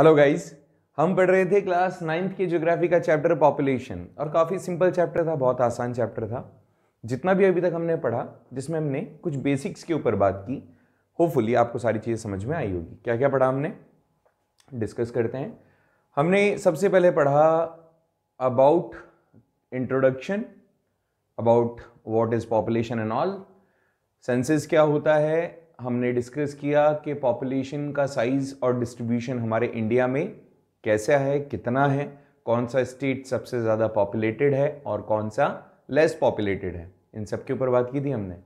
Hello guys हम पढ़ रहे थे क्लास नाइन्थ के ज्योग्राफी का चैप्टर पॉपुलेशन और काफ़ी सिंपल चैप्टर था बहुत आसान चैप्टर था जितना भी अभी तक हमने पढ़ा जिसमें हमने कुछ बेसिक्स के ऊपर बात की होपफुली आपको सारी चीज़ें समझ में आई होगी क्या क्या पढ़ा हमने डिस्कस करते हैं हमने सबसे पहले पढ़ा about introduction about what is population and all censuses क्या होता है हमने डिस्कस किया कि पॉपुलेशन का साइज़ और डिस्ट्रीब्यूशन हमारे इंडिया में कैसा है कितना है कौन सा स्टेट सबसे ज़्यादा पॉपुलेटेड है और कौन सा लेस पॉपुलेटेड है इन सब के ऊपर बात की थी हमने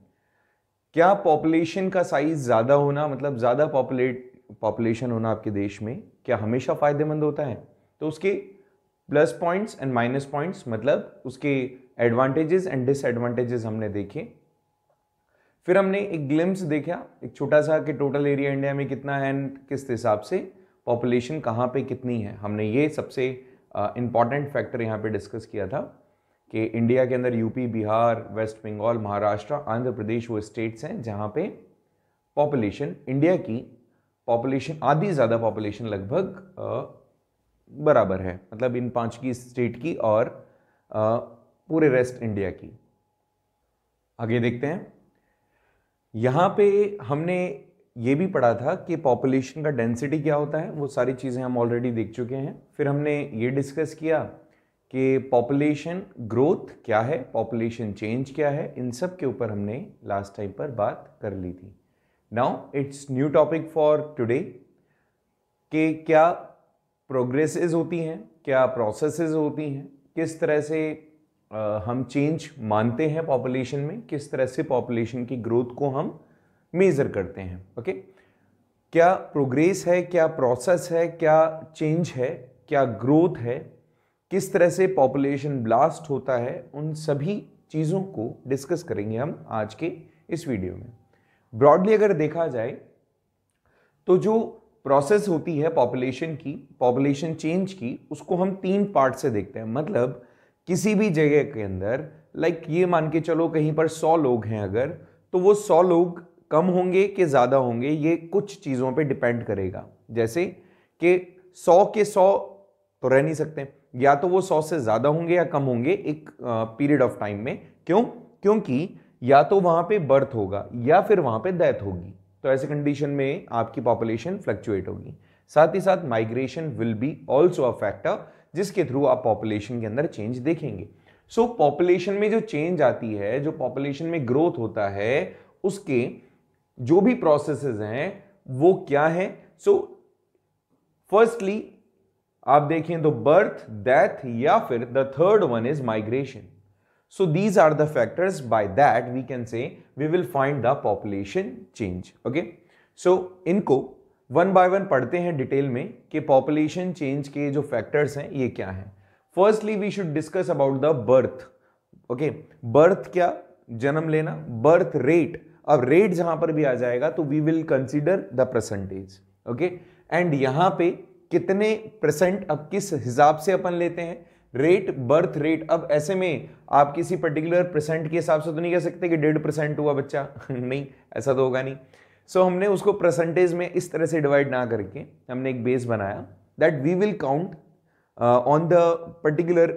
क्या पॉपुलेशन का साइज़ ज़्यादा होना मतलब ज़्यादा पॉपुलेट पॉपुलेशन होना आपके देश में क्या हमेशा फ़ायदेमंद होता है तो उसके plus points and minus points मतलब उसके एडवांटेजेस एंड डिसएडवांटेजेस हमने देखे फिर हमने एक ग्लिम्स देखा एक छोटा सा कि टोटल एरिया इंडिया में कितना है एंड किस हिसाब से पॉपुलेशन कहाँ पे कितनी है हमने ये सबसे इम्पॉर्टेंट फैक्टर यहाँ पे डिस्कस किया था कि इंडिया के अंदर यूपी बिहार वेस्ट बंगाल महाराष्ट्र आंध्र प्रदेश वो स्टेट्स हैं जहाँ पे पॉपुलेशन इंडिया की पॉपुलेशन आधी ज़्यादा पॉपुलेशन लगभग बराबर है मतलब इन पांच की स्टेट की और पूरे रेस्ट इंडिया की आगे देखते हैं यहाँ पे हमने ये भी पढ़ा था कि पॉपुलेशन का डेंसिटी क्या होता है वो सारी चीज़ें हम ऑलरेडी देख चुके हैं फिर हमने ये डिस्कस किया कि पॉपुलेशन ग्रोथ क्या है पॉपुलेशन चेंज क्या है इन सब के ऊपर हमने लास्ट टाइम पर बात कर ली थी now it's new topic for today कि क्या प्रोग्रेसेस होती हैं क्या प्रोसेसेस होती हैं किस तरह से हम चेंज मानते हैं पॉपुलेशन में किस तरह से पॉपुलेशन की ग्रोथ को हम मेज़र करते हैं ओके क्या प्रोग्रेस है क्या प्रोसेस है क्या चेंज है क्या ग्रोथ है किस तरह से पॉपुलेशन ब्लास्ट होता है उन सभी चीज़ों को डिस्कस करेंगे हम आज के इस वीडियो में ब्रॉडली अगर देखा जाए तो जो प्रोसेस होती है पॉपुलेशन की पॉपुलेशन चेंज की उसको हम तीन पार्ट से देखते हैं मतलब किसी भी जगह के अंदर लाइक like ये मान के चलो कहीं पर सौ लोग हैं अगर तो वो सौ लोग कम होंगे कि ज़्यादा होंगे ये कुछ चीज़ों पे डिपेंड करेगा जैसे कि सौ के सौ तो रह नहीं सकते या तो वो सौ से ज़्यादा होंगे या कम होंगे एक पीरियड ऑफ टाइम में क्यों क्योंकि या तो वहाँ पे बर्थ होगा या फिर वहाँ पे डेथ होगी तो ऐसे कंडीशन में आपकी पॉपुलेशन फ्लक्चुएट होगी साथ ही साथ migration will be also a factor जिसके थ्रू आप पॉपुलेशन के अंदर चेंज देखेंगे सो so, पॉपुलेशन में जो चेंज आती है जो पॉपुलेशन में ग्रोथ होता है उसके जो भी प्रोसेसेस हैं वो क्या है सो फर्स्टली आप देखें तो बर्थ डेथ या फिर the third one is migration so these are the factors by that we can say we will find the population change okay so इनको वन बाय वन पढ़ते हैं डिटेल में कि पॉपुलेशन चेंज के जो factors हैं ये क्या हैं firstly we should discuss about the birth okay birth क्या जन्म लेना बर्थ रेट अब रेट जहां पर भी आ जाएगा तो we will consider the percentage okay and यहां पे कितने परसेंट अब किस हिसाब से अपन लेते हैं रेट बर्थ रेट अब ऐसे में आप किसी पर्टिकुलर परसेंट के हिसाब से तो नहीं कह सकते कि डेढ़ परसेंट हुआ बच्चा नहीं ऐसा तो होगा नहीं सो so, हमने उसको परसेंटेज में इस तरह से डिवाइड ना करके हमने एक बेस बनाया that we will count on the particular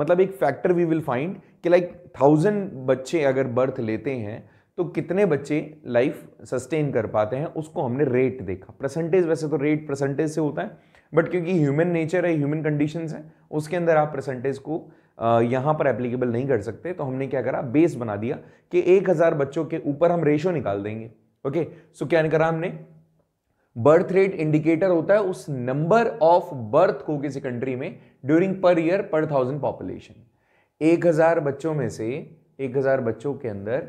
मतलब एक फैक्टर वी विल फाइंड कि लाइक like, थाउजेंड बच्चे अगर बर्थ लेते हैं तो कितने बच्चे लाइफ सस्टेन कर पाते हैं उसको हमने रेट देखा परसेंटेज वैसे तो रेट परसेंटेज से होता है बट क्योंकि ह्यूमन नेचर है ह्यूमन कंडीशंस है उसके अंदर आप परसेंटेज को uh, यहाँ पर एप्लीकेबल नहीं कर सकते तो हमने क्या करा बेस बना दिया कि एक हज़ार बच्चों के ऊपर हम रेशो निकाल देंगे ओके सो क्या करा हमने बर्थ रेट इंडिकेटर होता है उस नंबर ऑफ बर्थ को किसी कंट्री में during per year per thousand population एक हजार बच्चों में से एक हजार बच्चों के अंदर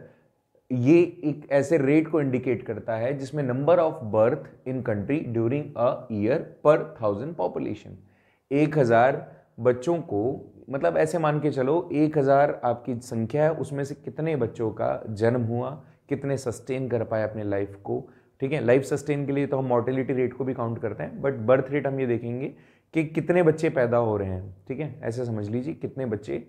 ये एक ऐसे रेट को इंडिकेट करता है जिसमें number of birth in country during a year per thousand population एक हजार बच्चों को मतलब ऐसे मान के चलो एक हजार आपकी संख्या है उसमें से कितने बच्चों का जन्म हुआ कितने सस्टेन कर पाए अपने लाइफ को ठीक है लाइफ सस्टेन के लिए तो हम मॉर्टेलिटी रेट को भी काउंट करते हैं बट बर्थ रेट हम ये देखेंगे कि कितने बच्चे पैदा हो रहे हैं ठीक है ऐसे समझ लीजिए कितने बच्चे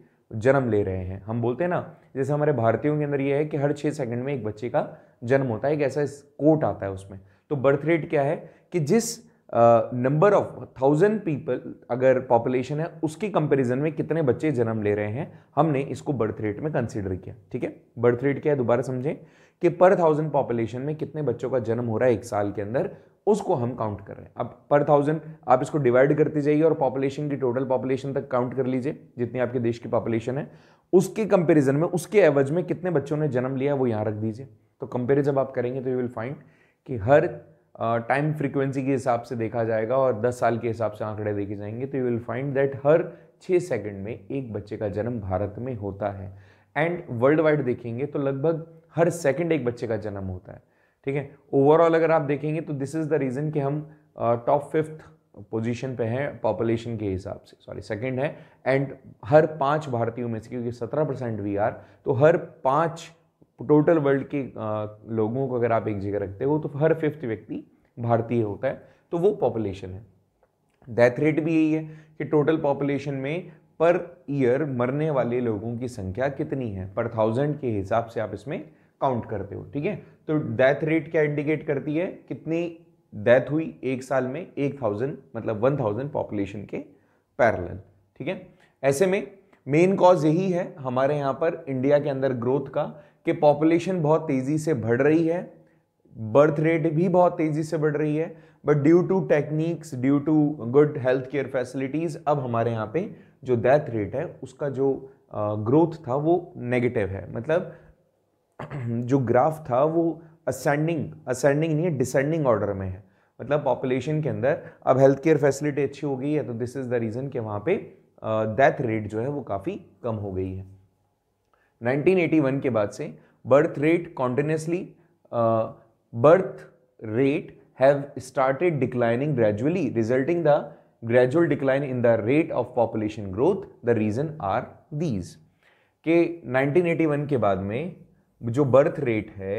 जन्म ले रहे हैं हम बोलते हैं ना जैसे हमारे भारतीयों के अंदर ये है कि हर छः सेकंड में एक बच्चे का जन्म होता है एक ऐसा कोट आता है उसमें तो बर्थ रेट क्या है कि जिस नंबर ऑफ थाउजेंड पीपल अगर पॉपुलेशन है उसकी कंपैरिजन में कितने बच्चे जन्म ले रहे हैं हमने इसको बर्थ रेट में कंसिडर किया ठीक है बर्थ रेट क्या है दोबारा समझें कि पर थाउजेंड पॉपुलेशन में कितने बच्चों का जन्म हो रहा है एक साल के अंदर उसको हम काउंट कर रहे हैं अब पर थाउजेंड आप इसको डिवाइड करते जाइए और पॉपुलेशन की टोटल पॉपुलेशन तक काउंट कर लीजिए जितनी आपके देश की पॉपुलेशन है उसके कंपेरिजन में उसके एवज में कितने बच्चों ने जन्म लिया वो यहाँ रख दीजिए तो कंपेयर जब आप करेंगे तो यू विल फाइंड कि हर टाइम फ्रीक्वेंसी के हिसाब से देखा जाएगा और 10 साल के हिसाब से आंकड़े देखे जाएंगे तो यू विल फाइंड दैट हर 6 सेकंड में एक बच्चे का जन्म भारत में होता है एंड वर्ल्ड वाइड देखेंगे तो लगभग हर सेकंड एक बच्चे का जन्म होता है ठीक है ओवरऑल अगर आप देखेंगे तो दिस इज़ द रीज़न कि हम टॉप फिफ्थ पोजीशन पे हैं पॉपुलेशन के हिसाब से सॉरी सेकंड है एंड हर पांच भारतीयों में से क्योंकि सत्रह परसेंट वी आर तो हर पांच टोटल वर्ल्ड के लोगों को अगर आप एक जगह रखते हो तो हर फिफ्थ व्यक्ति भारतीय होता है तो वो पॉपुलेशन है डेथ रेट भी यही है कि टोटल पॉपुलेशन में पर ईयर मरने वाले लोगों की संख्या कितनी है पर थाउजेंड के हिसाब से आप इसमें काउंट करते हो ठीक है तो डेथ रेट क्या इंडिकेट करती है कितनी डेथ हुई एक साल में एक थाउजेंड मतलब वन थाउजेंड पॉपुलेशन के पैरल ठीक है ऐसे में मेन कॉज यही है हमारे यहाँ पर इंडिया के अंदर ग्रोथ का कि पॉपुलेशन बहुत तेज़ी से बढ़ रही है बर्थ रेट भी बहुत तेज़ी से बढ़ रही है but due to techniques due to good health care facilities अब हमारे यहाँ पे जो डेथ रेट है उसका जो ग्रोथ था वो नेगेटिव है मतलब जो ग्राफ था वो असेंडिंग असेंडिंग नहीं है डिसेंडिंग ऑर्डर में है मतलब पॉपुलेशन के अंदर अब हेल्थ केयर फैसिलिटी अच्छी हो गई है तो दिस इज़ द रीज़न कि वहाँ पे डेथ रेट जो है वो काफ़ी कम हो गई है 1981 के बाद से birth rate continuously birth rate have started declining gradually resulting the gradual decline in the rate of population growth the reason are these के 1981 के बाद में जो बर्थ रेट है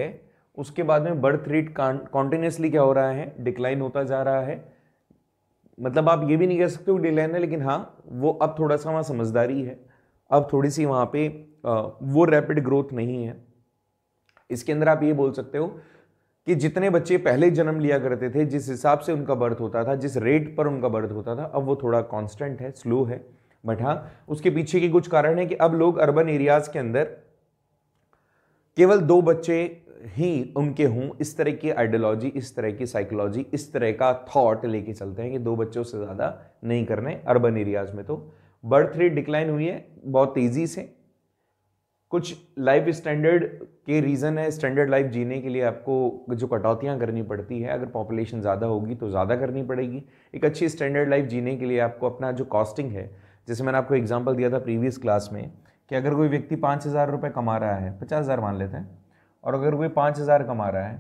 उसके बाद में बर्थ रेट कॉन्टिन्यूसली क्या हो रहा है डिक्लाइन होता जा रहा है मतलब आप ये भी नहीं कह सकते हो डिक्लाइन है लेकिन हाँ वो अब थोड़ा सा वहाँ समझदारी है अब थोड़ी सी वहाँ पे वो रैपिड ग्रोथ नहीं है इसके अंदर आप ये बोल सकते हो कि जितने बच्चे पहले जन्म लिया करते थे जिस हिसाब से उनका बर्थ होता था जिस रेट पर उनका बर्थ होता था अब वो थोड़ा कांस्टेंट है स्लो है बट हाँ उसके पीछे के कुछ कारण है कि अब लोग अर्बन एरियाज़ के अंदर केवल दो बच्चे ही उनके हों इस तरह की आइडियोलॉजी इस तरह की साइकोलॉजी इस तरह का थॉट लेके चलते हैं कि दो बच्चों से ज़्यादा नहीं करने अर्बन एरियाज़ में तो बर्थ रेट डिक्लाइन हुई है बहुत तेज़ी से कुछ लाइफ स्टैंडर्ड के रीज़न है स्टैंडर्ड लाइफ जीने के लिए आपको जो कटौतियाँ करनी पड़ती है अगर पॉपुलेशन ज़्यादा होगी तो ज़्यादा करनी पड़ेगी एक अच्छी स्टैंडर्ड लाइफ जीने के लिए आपको अपना जो कॉस्टिंग है जैसे मैंने आपको एग्जाम्पल दिया था प्रीवियस क्लास में कि अगर कोई व्यक्ति पाँच हज़ार रुपये कमा रहा है पचास हज़ार मान लेते हैं और अगर कोई पाँच हज़ार कमा रहा है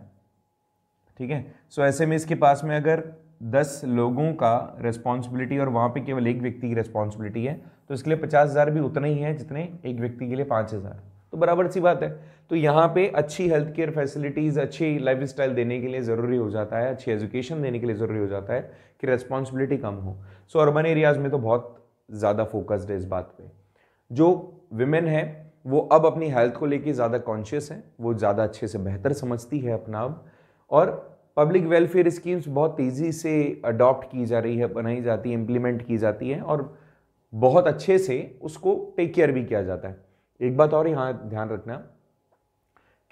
ठीक है सो ऐसे में इसके पास में अगर दस लोगों का रिस्पॉन्सिबिलिटी और वहाँ पे केवल एक व्यक्ति की रिस्पॉन्सिबिलिटी है तो इसके लिए पचास हज़ार भी उतना ही है जितने एक व्यक्ति के लिए पाँच हज़ार तो बराबर सी बात है तो यहाँ पे अच्छी हेल्थ केयर फैसिलिटीज़ अच्छी लाइफ स्टाइल देने के लिए ज़रूरी हो जाता है अच्छी एजुकेशन देने के लिए ज़रूरी हो जाता है कि रेस्पॉन्सिबिलिटी कम हो सो अर्बन एरियाज़ में तो बहुत ज़्यादा फोकस्ड है इस बात पर जो विमेन है वो अब अपनी हेल्थ को लेके ज़्यादा कॉन्शियस हैं वो ज़्यादा अच्छे से बेहतर समझती है अपना अब और पब्लिक वेलफेयर स्कीम्स बहुत तेज़ी से अडॉप्ट की जा रही है बनाई जाती है इम्प्लीमेंट की जाती है और बहुत अच्छे से उसको टेक केयर भी किया जाता है एक बात और यहाँ ध्यान रखना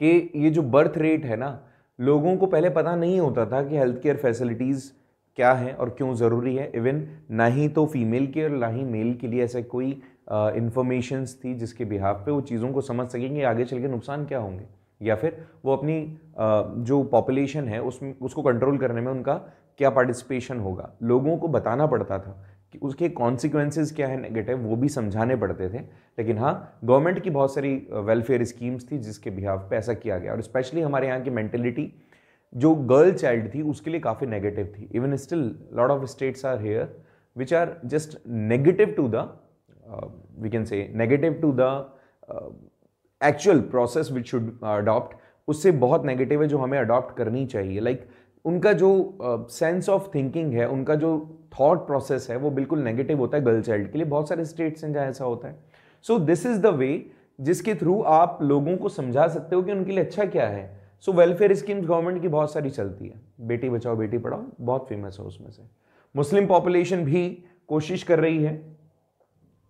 कि ये जो बर्थ रेट है ना लोगों को पहले पता नहीं होता था कि हेल्थ केयर फैसिलिटीज़ क्या हैं और क्यों ज़रूरी है इवन ना ही तो फीमेल के और ना ही मेल के लिए ऐसा कोई इन्फॉर्मेशंस थी जिसके बिहाफ पे वो चीज़ों को समझ सकेंगे आगे चल के नुकसान क्या होंगे या फिर वो अपनी जो पॉपुलेशन है उसमें उसको कंट्रोल करने में उनका क्या पार्टिसिपेशन होगा लोगों को बताना पड़ता था कि उसके कॉन्सिक्वेंसेज क्या है नेगेटिव वो भी समझाने पड़ते थे लेकिन हाँ गवर्नमेंट की बहुत सारी वेलफेयर स्कीम्स थी जिसके बिहाफ पे ऐसा किया गया और स्पेशली हमारे यहाँ की मैंटेलिटी जो गर्ल चाइल्ड थी उसके लिए काफ़ी नेगेटिव थी even still lot of states are here which are just negative to the Uh, we can say negative to the actual process which should adopt उससे बहुत नेगेटिव है जो हमें अडॉप्ट करनी चाहिए लाइक like, उनका जो सेंस ऑफ थिंकिंग है उनका जो थॉट प्रोसेस है वो बिल्कुल नेगेटिव होता है गर्ल चाइल्ड के लिए बहुत सारे स्टेट्स हैं जहाँ ऐसा होता है so this is the way जिसके थ्रू आप लोगों को समझा सकते हो कि उनके लिए अच्छा क्या है सो वेलफेयर स्कीम्स गवर्नमेंट की बहुत सारी चलती है बेटी बचाओ बेटी पढ़ाओ बहुत फेमस है उसमें से मुस्लिम पॉपुलेशन भी कोशिश कर रही है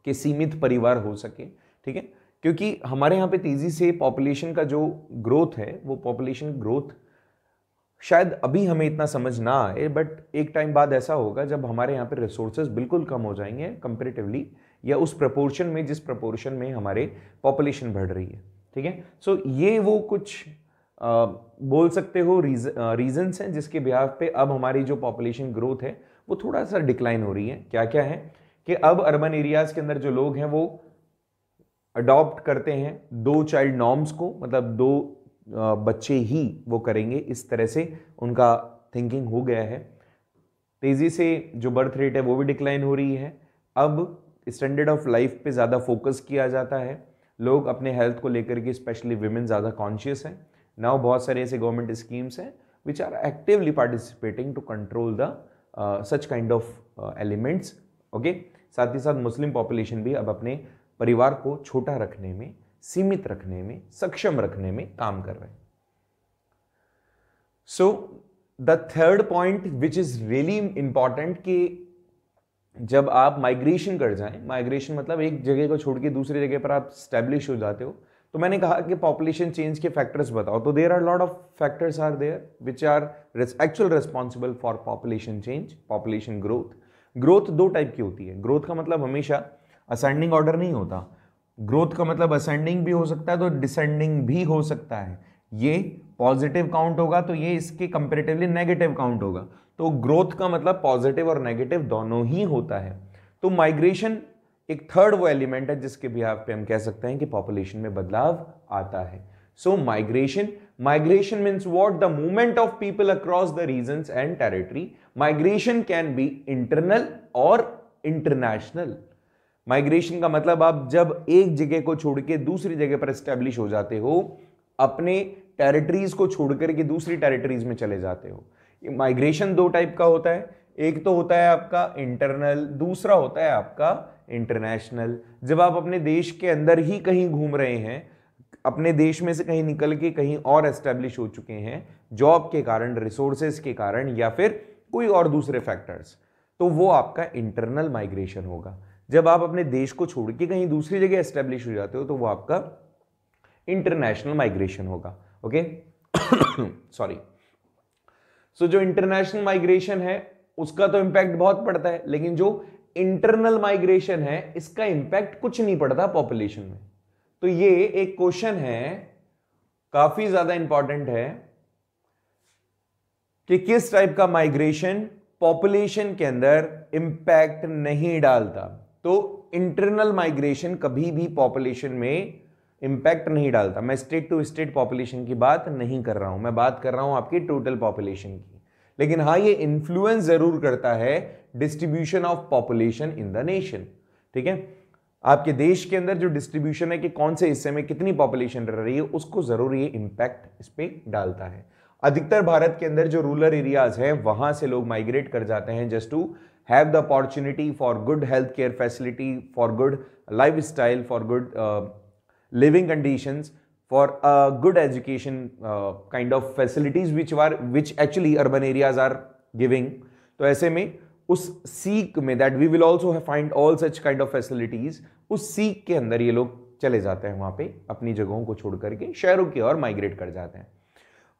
के सीमित परिवार हो सके ठीक है क्योंकि हमारे यहाँ पे तेज़ी से पॉपुलेशन का जो ग्रोथ है वो पॉपुलेशन ग्रोथ शायद अभी हमें इतना समझ ना आए बट एक टाइम बाद ऐसा होगा जब हमारे यहाँ पे रिसोर्सेज बिल्कुल कम हो जाएंगे कंपेरेटिवली या उस प्रपोर्शन में जिस प्रपोर्शन में हमारे पॉपुलेशन बढ़ रही है ठीक है सो ये वो कुछ आ, बोल सकते हो रीजन्स हैं जिसके ब्याह पे अब हमारी जो पॉपुलेशन ग्रोथ है वो थोड़ा सा डिक्लाइन हो रही है क्या क्या है कि अब अर्बन एरियाज के अंदर जो लोग हैं वो अडॉप्ट करते हैं दो चाइल्ड नॉर्म्स को मतलब दो बच्चे ही वो करेंगे इस तरह से उनका थिंकिंग हो गया है तेज़ी से जो बर्थ रेट है वो भी डिक्लाइन हो रही है अब स्टैंडर्ड ऑफ लाइफ पे ज़्यादा फोकस किया जाता है लोग अपने हेल्थ को लेकर के स्पेशली वीमेन ज़्यादा कॉन्शियस हैं नाउ बहुत सारे ऐसे गवर्नमेंट स्कीम्स हैं which are actively participating to control the such kind of elements okay साथ ही साथ मुस्लिम पॉपुलेशन भी अब अपने परिवार को छोटा रखने में सीमित रखने में सक्षम रखने में काम कर रहे हैं so the third point which is really important कि जब आप माइग्रेशन कर जाएं माइग्रेशन मतलब एक जगह को छोड़ के दूसरी जगह पर आप स्टैब्लिश हो जाते हो तो मैंने कहा कि पॉपुलेशन चेंज के फैक्टर्स बताओ तो there are lot of factors are there which are actual responsible for population change population growth growth दो टाइप की होती है ग्रोथ का मतलब हमेशा असेंडिंग ऑर्डर नहीं होता ग्रोथ का मतलब असेंडिंग भी हो सकता है तो डिसेंडिंग भी हो सकता है ये पॉजिटिव काउंट होगा तो ये इसके कंपेरेटिवली नेगेटिव काउंट होगा तो ग्रोथ का मतलब पॉजिटिव और नेगेटिव दोनों ही होता है तो माइग्रेशन एक थर्ड वो एलिमेंट है जिसके भी आप पे हम कह सकते हैं कि पॉपुलेशन में बदलाव आता है so migration migration means what the movement of people across the region and territory migration can be internal और इंटरनेशनल माइग्रेशन का मतलब आप जब एक जगह को छोड़ के दूसरी जगह पर स्टेब्लिश हो जाते हो अपने टेरिटरीज को छोड़ करके दूसरी टेरिटरीज में चले जाते हो माइग्रेशन दो टाइप का होता है एक तो होता है आपका इंटरनल दूसरा होता है आपका इंटरनेशनल जब आप अपने देश के अंदर ही कहीं घूम रहे हैं अपने देश में से कहीं निकल के कहीं और एस्टेब्लिश हो चुके हैं जॉब के कारण रिसोर्सेज के कारण या फिर कोई और दूसरे फैक्टर्स तो वो आपका इंटरनल माइग्रेशन होगा जब आप अपने देश को छोड़ के कहीं दूसरी जगह एस्टेब्लिश हो जाते हो तो वो आपका इंटरनेशनल माइग्रेशन होगा ओके सॉरी सो जो इंटरनेशनल माइग्रेशन है उसका तो इंपैक्ट बहुत पड़ता है लेकिन जो इंटरनल माइग्रेशन है इसका इंपैक्ट कुछ नहीं पड़ता पॉपुलेशन में तो ये एक क्वेश्चन है काफी ज्यादा इंपॉर्टेंट है कि किस टाइप का माइग्रेशन पॉपुलेशन के अंदर इंपैक्ट नहीं डालता तो इंटरनल माइग्रेशन कभी भी पॉपुलेशन में इंपैक्ट नहीं डालता मैं स्टेट टू स्टेट पॉपुलेशन की बात नहीं कर रहा हूं मैं बात कर रहा हूं आपकी टोटल पॉपुलेशन की लेकिन हाँ ये इन्फ्लुएंस जरूर करता है distribution of population in the nation ठीक है आपके देश के अंदर जो डिस्ट्रीब्यूशन है कि कौन से हिस्से में कितनी पॉपुलेशन रह रही है उसको ज़रूर ये इम्पैक्ट इस पर डालता है अधिकतर भारत के अंदर जो रूरल एरियाज हैं वहाँ से लोग माइग्रेट कर जाते हैं just to have the opportunity for good health care facility for good lifestyle for good living condition for a good education kind of facilities which are which actually urban areas are giving तो ऐसे में उस सीक में that we will also find all such kind of facilities उस सीक के अंदर ये लोग चले जाते हैं वहां पे अपनी जगहों को छोड़ करके शहरों की ओर माइग्रेट कर जाते हैं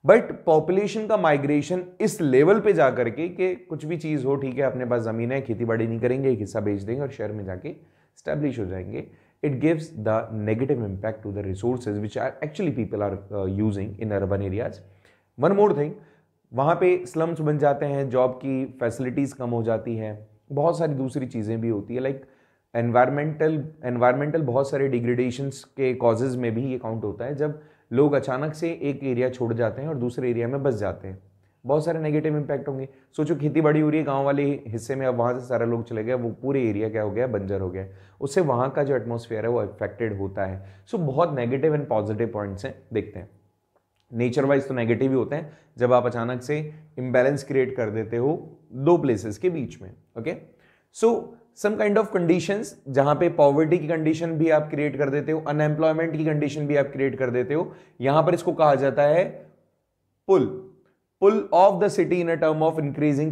बट पॉपुलेशन का माइग्रेशन इस लेवल पे जा करके कि कुछ भी चीज़ हो ठीक है अपने पास ज़मीन है खेती बाड़ी नहीं करेंगे एक हिस्सा बेच देंगे और शहर में जाके स्टैब्लिश हो जाएंगे it gives the negative impact to the resources which are actually people are using in urban areas one more thing वहाँ पे स्लम्स बन जाते हैं जॉब की फैसिलिटीज़ कम हो जाती हैं बहुत सारी दूसरी चीज़ें भी होती है लाइक एनवायरमेंटल एनवायरमेंटल बहुत सारे डिग्रेडेशंस के कॉजेज में भी ये काउंट होता है जब लोग अचानक से एक एरिया छोड़ जाते हैं और दूसरे एरिया में बस जाते हैं बहुत सारे नेगेटिव इम्पैक्ट होंगे सोचो खेती बाड़ी हो रही है गांव वाले हिस्से में अब वहाँ से सारे लोग चले गए वो पूरे एरिया क्या हो गया बंजर हो गया उससे वहाँ का जो एटमोसफियर है वो अफेक्टेड होता है सो so, बहुत नेगेटिव एंड पॉजिटिव पॉइंट्स हैं देखते हैं नेचर वाइज तो नेगेटिव ही होते हैं जब आप अचानक से इम्बैलेंस क्रिएट कर देते हो दो प्लेसेस के बीच में okay so some kind of conditions जहां पे पॉवर्टी की कंडीशन भी आप क्रिएट कर देते हो अनएम्प्लॉयमेंट की कंडीशन भी आप क्रिएट कर देते हो यहां पर इसको कहा जाता है pull pull of the city in a term of increasing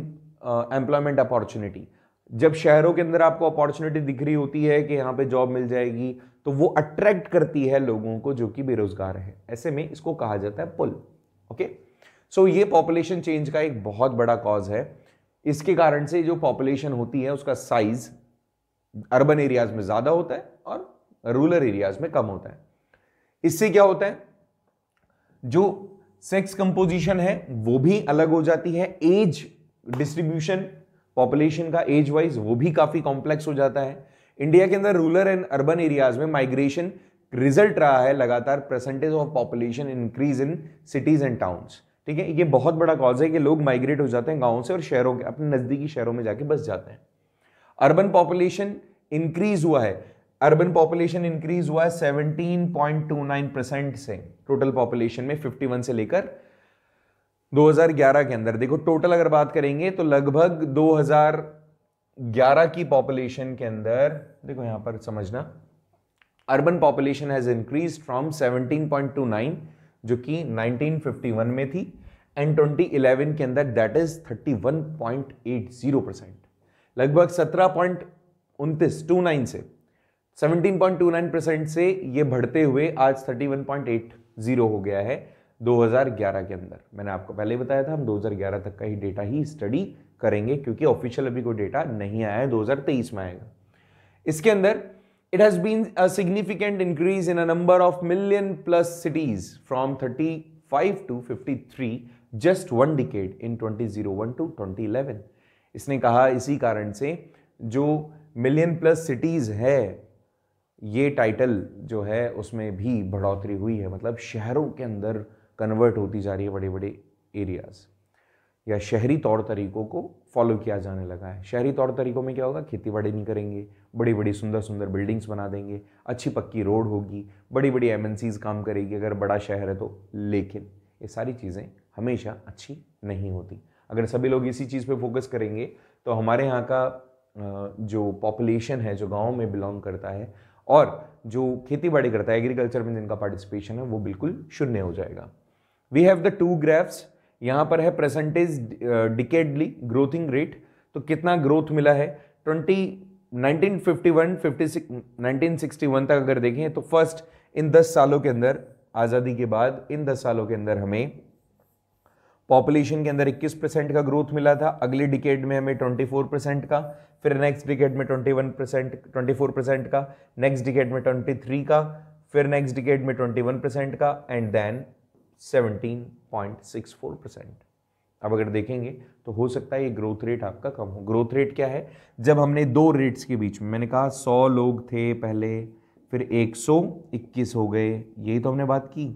employment opportunity जब शहरों के अंदर आपको अपॉर्चुनिटी दिख रही होती है कि यहाँ पे जॉब मिल जाएगी तो वो अट्रैक्ट करती है लोगों को जो कि बेरोजगार है ऐसे में इसको कहा जाता है पुल ओके सो ये पॉपुलेशन चेंज का एक बहुत बड़ा कॉज है इसके कारण से जो पॉपुलेशन होती है उसका साइज अर्बन एरियाज में ज़्यादा होता है और रूरल एरियाज में कम होता है इससे क्या होता है जो सेक्स कंपोजिशन है वो भी अलग हो जाती है एज डिस्ट्रीब्यूशन पॉपुलेशन का एज वाइज वो भी काफ़ी कॉम्प्लेक्स हो जाता है इंडिया के अंदर रूरल एंड अर्बन एरियाज में माइग्रेशन रिजल्ट रहा है लगातार percentage of population increase in cities and towns ठीक है ये बहुत बड़ा कॉज है कि लोग माइग्रेट हो जाते हैं गाँव से और शहरों के अपने नज़दीकी शहरों में जाके बस जाते हैं अर्बन पॉपुलेशन इंक्रीज हुआ है अर्बन पॉपुलेशन इंक्रीज हुआ है नाइन परसेंट से टोटल पॉपुलेशन में वन से लेकर 2011 के अंदर देखो टोटल अगर बात करेंगे तो लगभग 2011 की पॉपुलेशन के अंदर देखो यहां पर समझना urban population has increase from 17.29 जो कि 1951 में थी एंड 2011 के अंदर दैट इज 31.80 परसेंट लगभग सत्रह पॉइंट उनतीस टू नाइन से 17.29 परसेंट से ये बढ़ते हुए आज 31.80 हो गया है 2011 के अंदर मैंने आपको पहले ही बताया था हम 2011 तक का ही डेटा ही स्टडी करेंगे क्योंकि ऑफिशियल अभी कोई डेटा नहीं आया है 2023 में आएगा इसके अंदर it has been a significant increase in a number of million plus cities from 35 to 53 just one decade in 2001 to 2011 इसने कहा इसी कारण से जो मिलियन प्लस सिटीज़ है ये टाइटल जो है उसमें भी बढ़ोतरी हुई है मतलब शहरों के अंदर कन्वर्ट होती जा रही है बड़े बड़े एरियाज़ या शहरी तौर तरीक़ों को फॉलो किया जाने लगा है शहरी तौर तरीक़ों में क्या होगा खेती बाड़ी नहीं करेंगे बड़ी बड़ी सुंदर सुंदर बिल्डिंग्स बना देंगे अच्छी पक्की रोड होगी बड़ी बड़ी एम काम करेगी अगर बड़ा शहर है तो लेकिन ये सारी चीज़ें हमेशा अच्छी नहीं होती अगर सभी लोग इसी चीज़ पे फोकस करेंगे तो हमारे यहाँ का जो पॉपुलेशन है जो गाँव में बिलोंग करता है और जो खेती बाड़ी करता है एग्रीकल्चर में जिनका पार्टिसिपेशन है वो बिल्कुल शून्य हो जाएगा we have the two graphs यहाँ पर है परसेंटेज डिकेडली ग्रोथिंग रेट तो कितना ग्रोथ मिला है ट्वेंटी 1951 56 1961 तक अगर देखें तो फर्स्ट इन 10 सालों के अंदर आज़ादी के बाद इन 10 सालों के अंदर हमें पॉपुलेशन के अंदर 21 परसेंट का ग्रोथ मिला था अगले डिकेड में हमें 24 परसेंट का फिर नेक्स्ट डिकेड में 21 परसेंट ट्वेंटी परसेंट का नेक्स्ट डिकेड में 23 का फिर नेक्स्ट डिकेड में 21 परसेंट का एंड देन 17.64 परसेंट अब अगर देखेंगे तो हो सकता है ये ग्रोथ रेट आपका कम हो ग्रोथ रेट क्या है जब हमने दो रेट्स के बीच में मैंने कहा 100 लोग थे पहले फिर 121 हो गए यही तो हमने बात की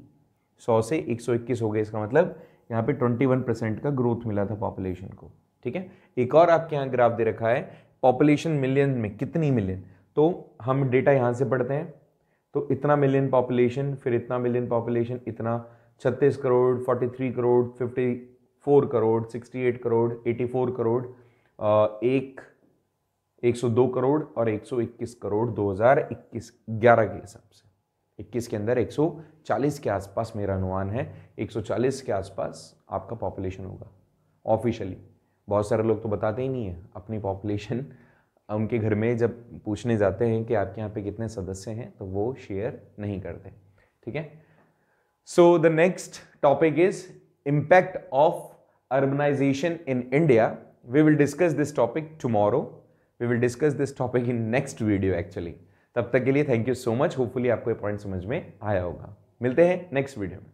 100 से 121 हो गए इसका मतलब यहाँ पे 21 परसेंट का ग्रोथ मिला था पॉपुलेशन को ठीक है एक और आपके यहाँ ग्राफ दे रखा है पॉपुलेशन मिलियन में कितनी मिलियन तो हम डेटा यहाँ से पढ़ते हैं तो इतना मिलियन पॉपुलेशन फिर इतना मिलियन पॉपुलेशन इतना छत्तीस crore forty three crore fifty four crore sixty eight crore eighty four crore एक एक सौ दो करोड़ और एक सौ इक्कीस करोड़ दो हज़ार इक्कीस ग्यारह के हिसाब से इक्कीस के अंदर एक सौ चालीस के आसपास मेरा अनुमान है एक सौ चालीस के आसपास आपका पॉपुलेशन होगा ऑफिशियली बहुत सारे लोग तो बताते ही नहीं है अपनी पॉपुलेशन उनके घर में जब पूछने जाते हैं कि आपके यहाँ पे कितने सदस्य हैं तो वो शेयर नहीं करते ठीक है So the next topic is impact of urbanization in India. We will discuss this topic tomorrow. We will discuss this topic in next video actually. तब तक के लिए thank you so much hopefully आपको ये पॉइंट समझ में आया होगा मिलते हैं next video.